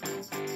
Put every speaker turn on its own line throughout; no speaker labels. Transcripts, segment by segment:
Thank you.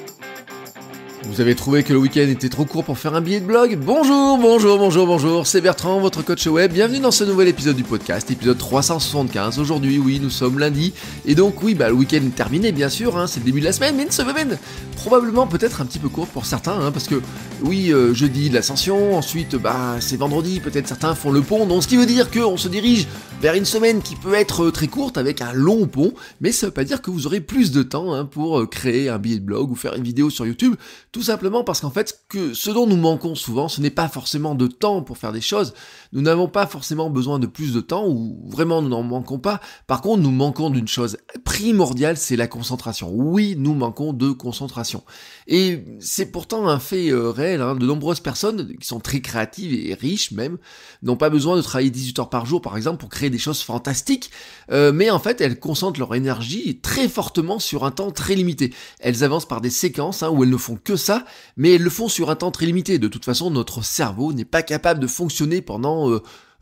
Vous avez trouvé que le week-end était trop court pour faire un billet de blog Bonjour, bonjour, bonjour, bonjour, c'est Bertrand, votre coach web. Bienvenue dans ce nouvel épisode du podcast, épisode 375. Aujourd'hui, oui, nous sommes lundi. Et donc, oui, bah, le week-end est terminé, bien sûr, hein, c'est le début de la semaine, mais une semaine probablement peut-être un petit peu courte pour certains, hein, parce que, oui, euh, jeudi de l'ascension, ensuite, bah, c'est vendredi, peut-être certains font le pont, donc ce qui veut dire qu'on se dirige vers une semaine qui peut être euh, très courte avec un long pont, mais ça veut pas dire que vous aurez plus de temps hein, pour euh, créer un billet de blog ou faire une vidéo sur YouTube tout simplement parce qu'en fait, que ce dont nous manquons souvent, ce n'est pas forcément de temps pour faire des choses. Nous n'avons pas forcément besoin de plus de temps, ou vraiment nous n'en manquons pas. Par contre, nous manquons d'une chose primordiale, c'est la concentration. Oui, nous manquons de concentration. Et c'est pourtant un fait euh, réel. Hein. De nombreuses personnes qui sont très créatives et riches même, n'ont pas besoin de travailler 18 heures par jour, par exemple, pour créer des choses fantastiques. Euh, mais en fait, elles concentrent leur énergie très fortement sur un temps très limité. Elles avancent par des séquences hein, où elles ne font que ça, mais elles le font sur un temps très limité. De toute façon, notre cerveau n'est pas capable de fonctionner pendant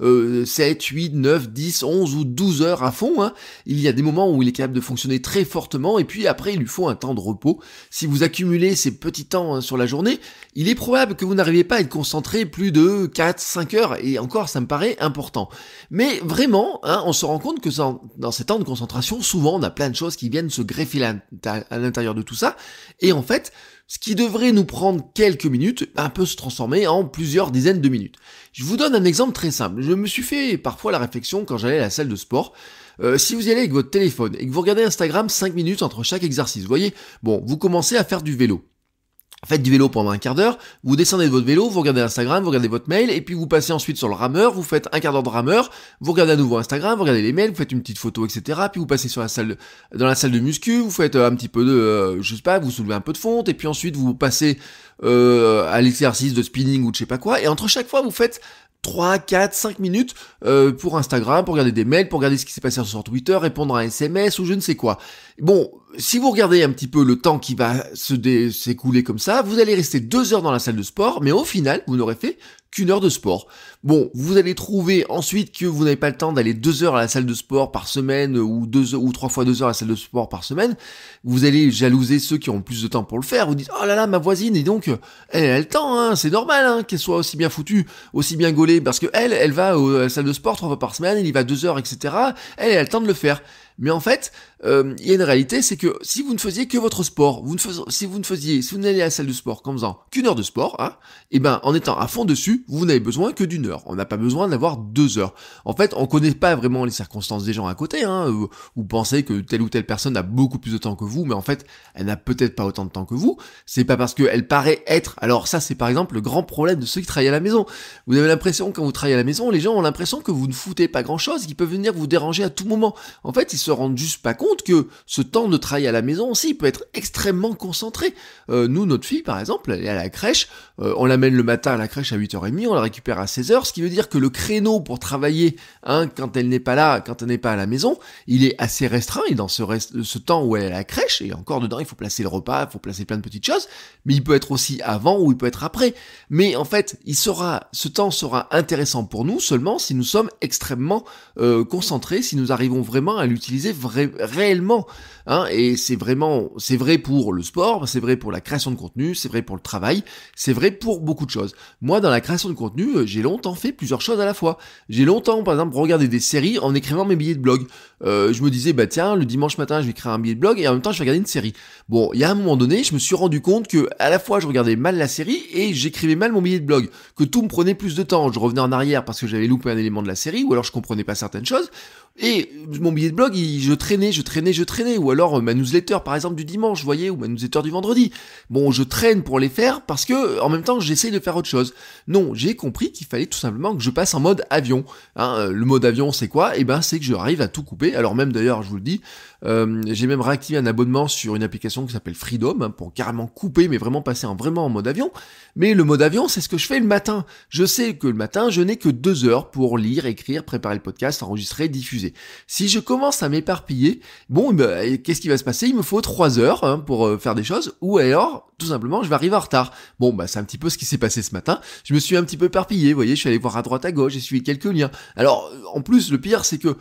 7, 8, 9, 10, 11 ou 12 heures à fond. Hein. Il y a des moments où il est capable de fonctionner très fortement et puis après il lui faut un temps de repos. Si vous accumulez ces petits temps hein, sur la journée, il est probable que vous n'arrivez pas à être concentré plus de 4, 5 heures et encore ça me paraît important. Mais vraiment, hein, on se rend compte que dans, ces temps de concentration, souvent on a plein de choses qui viennent se greffer à l'intérieur de tout ça et en fait, ce qui devrait nous prendre quelques minutes un peu se transformer en plusieurs dizaines de minutes. Je vous donne un exemple très simple. Je me suis fait parfois la réflexion quand j'allais à la salle de sport. Euh, si vous y allez avec votre téléphone et que vous regardez Instagram 5 minutes entre chaque exercice, vous voyez, bon, vous commencez à faire du vélo faites du vélo pendant un quart d'heure, vous descendez de votre vélo, vous regardez Instagram, vous regardez votre mail, et puis vous passez ensuite sur le rameur, vous faites un quart d'heure de rameur, vous regardez à nouveau Instagram, vous regardez les mails, vous faites une petite photo, etc. Puis vous passez sur la salle, dans la salle de muscu, vous faites euh, un petit peu de, euh, je sais pas, vous soulevez un peu de fonte, et puis ensuite vous passez euh, à l'exercice de spinning ou de je sais pas quoi, et entre chaque fois vous faites 3, 4, 5 minutes euh, pour Instagram, pour regarder des mails, pour regarder ce qui s'est passé sur Twitter, répondre à un SMS ou je ne sais quoi. Bon, si vous regardez un petit peu le temps qui va se s'écouler comme ça, vous allez rester deux heures dans la salle de sport, mais au final, vous n'aurez fait qu'une heure de sport. Bon, vous allez trouver ensuite que vous n'avez pas le temps d'aller deux heures à la salle de sport par semaine ou deux ou trois fois deux heures à la salle de sport par semaine. Vous allez jalouser ceux qui ont plus de temps pour le faire. Vous dites oh là là ma voisine et donc elle a le temps, hein, c'est normal hein, qu'elle soit aussi bien foutue, aussi bien gaulée parce que elle, elle va à la salle de sport trois fois par semaine, il y va deux heures etc. elle a le temps de le faire. Mais en fait, euh, il y a une réalité, c'est que si vous ne faisiez que votre sport, vous ne faisiez, si vous ne faisiez, si vous n'allez à la salle de sport comme faisant qu'une heure de sport, hein, et eh ben en étant à fond dessus, vous n'avez besoin que d'une heure. On n'a pas besoin d'avoir deux heures. En fait, on ne connaît pas vraiment les circonstances des gens à côté. Vous, hein, pensez que telle ou telle personne a beaucoup plus de temps que vous, mais en fait, elle n'a peut-être pas autant de temps que vous. C'est pas parce qu'elle paraît être. Alors ça, c'est par exemple le grand problème de ceux qui travaillent à la maison. Vous avez l'impression quand vous travaillez à la maison, les gens ont l'impression que vous ne foutez pas grand-chose, qu'ils peuvent venir vous déranger à tout moment. En fait, se rendent juste pas compte que ce temps de travail à la maison aussi peut être extrêmement concentré. Euh, nous, notre fille, par exemple, elle est à la crèche, euh, on l'amène le matin à la crèche à 8h30, on la récupère à 16h, ce qui veut dire que le créneau pour travailler, hein, quand elle n'est pas là, quand elle n'est pas à la maison, il est assez restreint, et dans ce, reste, ce temps où elle est à la crèche, et encore dedans, il faut placer le repas, il faut placer plein de petites choses, mais il peut être aussi avant ou il peut être après. Mais en fait, il sera, ce temps sera intéressant pour nous seulement si nous sommes extrêmement euh, concentrés, si nous arrivons vraiment à l'utiliser disait réellement. Hein, et c'est vraiment, c'est vrai pour le sport, c'est vrai pour la création de contenu, c'est vrai pour le travail, c'est vrai pour beaucoup de choses. Moi, dans la création de contenu, euh, j'ai longtemps fait plusieurs choses à la fois. J'ai longtemps, par exemple, regardé des séries en écrivant mes billets de blog. Euh, je me disais, bah tiens, le dimanche matin, je vais écrire un billet de blog et en même temps, je vais regarder une série. Bon, il y a un moment donné, je me suis rendu compte que à la fois, je regardais mal la série et j'écrivais mal mon billet de blog, que tout me prenait plus de temps. Je revenais en arrière parce que j'avais loupé un élément de la série ou alors je comprenais pas certaines choses. Et mon billet de blog, il je traînais, je traînais, je traînais. Ou alors euh, ma newsletter, par exemple, du dimanche, vous voyez, ou ma newsletter du vendredi. Bon, je traîne pour les faire parce que, en même temps, j'essaye de faire autre chose. Non, j'ai compris qu'il fallait tout simplement que je passe en mode avion. Hein, euh, le mode avion, c'est quoi Eh ben, c'est que je arrive à tout couper. Alors même, d'ailleurs, je vous le dis, euh, j'ai même réactivé un abonnement sur une application qui s'appelle Freedom hein, pour carrément couper, mais vraiment passer en vraiment en mode avion. Mais le mode avion, c'est ce que je fais le matin. Je sais que le matin, je n'ai que deux heures pour lire, écrire, préparer le podcast, enregistrer, diffuser. Si je commence à éparpillé. Bon, bah, qu'est-ce qui va se passer Il me faut trois heures hein, pour euh, faire des choses, ou alors tout simplement je vais arriver en retard. Bon, bah c'est un petit peu ce qui s'est passé ce matin. Je me suis un petit peu éparpillé, vous voyez, je suis allé voir à droite à gauche, j'ai suivi quelques liens. Alors, en plus, le pire, c'est que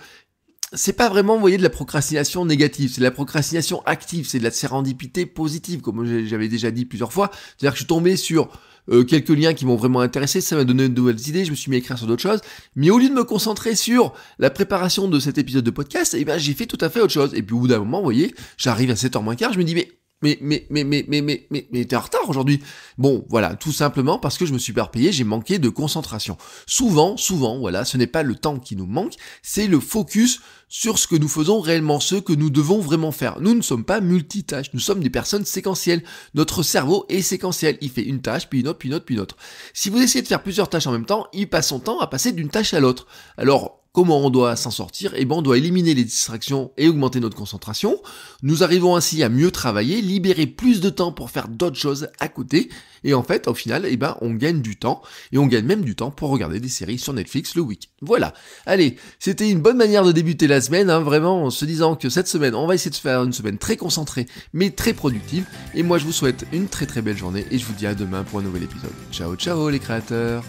c'est pas vraiment, vous voyez, de la procrastination négative, c'est de la procrastination active, c'est de la sérendipité positive, comme j'avais déjà dit plusieurs fois. C'est-à-dire que je suis tombé sur euh, quelques liens qui m'ont vraiment intéressé, ça m'a donné de nouvelles idées, je me suis mis à écrire sur d'autres choses, mais au lieu de me concentrer sur la préparation de cet épisode de podcast, eh ben, j'ai fait tout à fait autre chose. Et puis au bout d'un moment, vous voyez, j'arrive à 7h moins quart, je me dis, mais mais, mais, mais, mais, mais, mais, mais, mais t'es en retard aujourd'hui. Bon, voilà, tout simplement parce que je me suis perpayé, j'ai manqué de concentration. Souvent, souvent, voilà, ce n'est pas le temps qui nous manque, c'est le focus sur ce que nous faisons réellement, ce que nous devons vraiment faire. Nous ne sommes pas multitâches, nous sommes des personnes séquentielles. Notre cerveau est séquentiel, il fait une tâche, puis une autre, puis une autre, puis une autre. Si vous essayez de faire plusieurs tâches en même temps, il passe son temps à passer d'une tâche à l'autre. Alors, Comment on doit s'en sortir Et eh ben, on doit éliminer les distractions et augmenter notre concentration. Nous arrivons ainsi à mieux travailler, libérer plus de temps pour faire d'autres choses à côté. Et en fait, au final, eh ben, on gagne du temps. Et on gagne même du temps pour regarder des séries sur Netflix le week Voilà. Allez, c'était une bonne manière de débuter la semaine, hein, vraiment, en se disant que cette semaine, on va essayer de faire une semaine très concentrée, mais très productive. Et moi, je vous souhaite une très très belle journée et je vous dis à demain pour un nouvel épisode. Ciao, ciao les créateurs